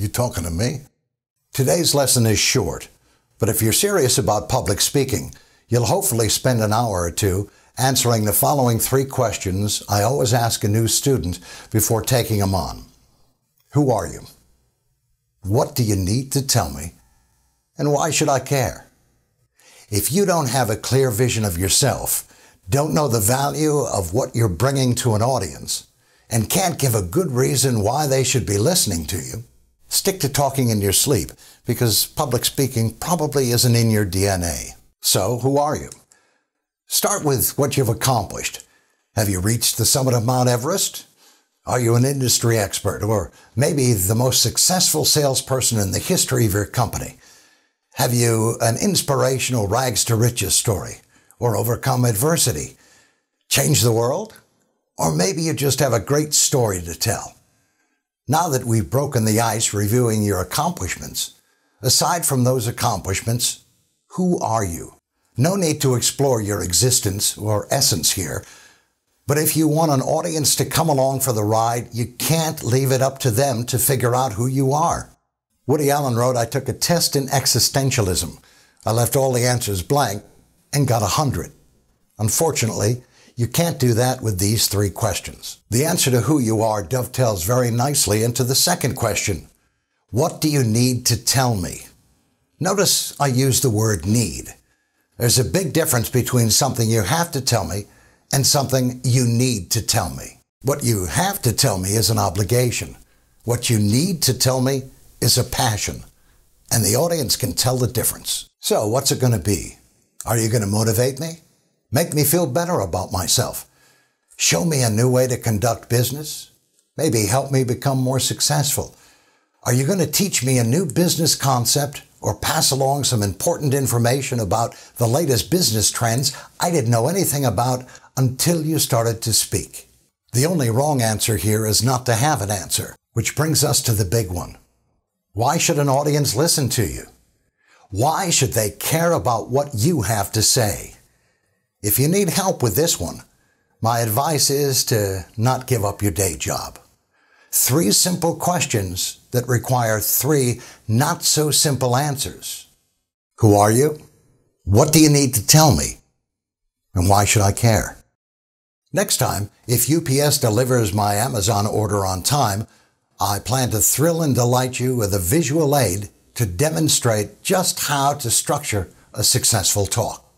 You talking to me? Today's lesson is short, but if you're serious about public speaking, you'll hopefully spend an hour or two answering the following three questions I always ask a new student before taking them on Who are you? What do you need to tell me? And why should I care? If you don't have a clear vision of yourself, don't know the value of what you're bringing to an audience, and can't give a good reason why they should be listening to you, Stick to talking in your sleep, because public speaking probably isn't in your DNA. So, who are you? Start with what you've accomplished. Have you reached the summit of Mount Everest? Are you an industry expert or maybe the most successful salesperson in the history of your company? Have you an inspirational rags to riches story or overcome adversity? Change the world? Or maybe you just have a great story to tell. Now that we've broken the ice reviewing your accomplishments, aside from those accomplishments, who are you? No need to explore your existence or essence here, but if you want an audience to come along for the ride, you can't leave it up to them to figure out who you are. Woody Allen wrote, I took a test in existentialism. I left all the answers blank and got a 100. Unfortunately, you can't do that with these three questions. The answer to who you are dovetails very nicely into the second question What do you need to tell me? Notice I use the word need. There's a big difference between something you have to tell me and something you need to tell me. What you have to tell me is an obligation. What you need to tell me is a passion. And the audience can tell the difference. So, what's it going to be? Are you going to motivate me? Make me feel better about myself. Show me a new way to conduct business. Maybe help me become more successful. Are you going to teach me a new business concept or pass along some important information about the latest business trends I didn't know anything about until you started to speak? The only wrong answer here is not to have an answer, which brings us to the big one. Why should an audience listen to you? Why should they care about what you have to say? If you need help with this one, my advice is to not give up your day job. Three simple questions that require three not so simple answers. Who are you? What do you need to tell me? And why should I care? Next time, if UPS delivers my Amazon order on time, I plan to thrill and delight you with a visual aid to demonstrate just how to structure a successful talk.